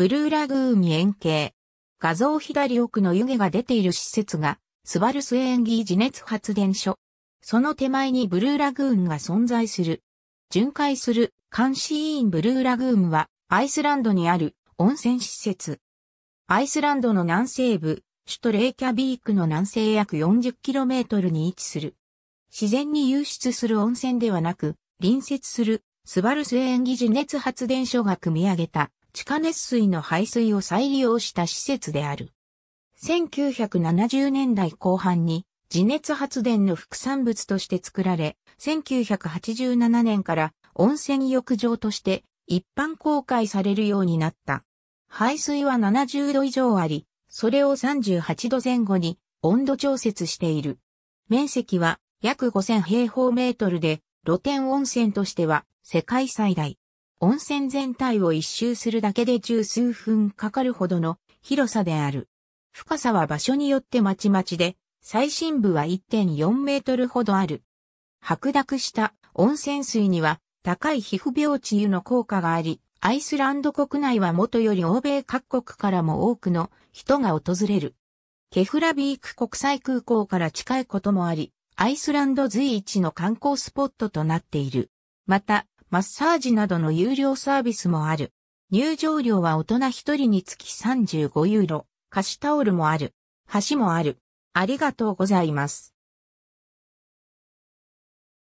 ブルーラグーンに円形。画像左奥の湯気が出ている施設が、スバルスエンギー自熱発電所。その手前にブルーラグーンが存在する。巡回する監視委員ブルーラグーンは、アイスランドにある温泉施設。アイスランドの南西部、首都レイキャビークの南西約 40km に位置する。自然に湧出する温泉ではなく、隣接するスバルスエンギ自熱発電所が組み上げた地下熱水の排水を再利用した施設である。1970年代後半に地熱発電の副産物として作られ、1987年から温泉浴場として一般公開されるようになった。排水は70度以上あり、それを38度前後に温度調節している。面積は約5000平方メートルで、露天温泉としては世界最大。温泉全体を一周するだけで十数分かかるほどの広さである。深さは場所によってまちまちで、最深部は1.4メートルほどある。白濁した温泉水には高い皮膚病治癒の効果があり、アイスランド国内はもとより欧米各国からも多くの人が訪れる。ケフラビーク国際空港から近いこともあり、アイスランド随一の観光スポットとなっている。また、マッサージなどの有料サービスもある。入場料は大人一人につき35ユーロ、貸しタオルもある。橋もある。ありがとうございます。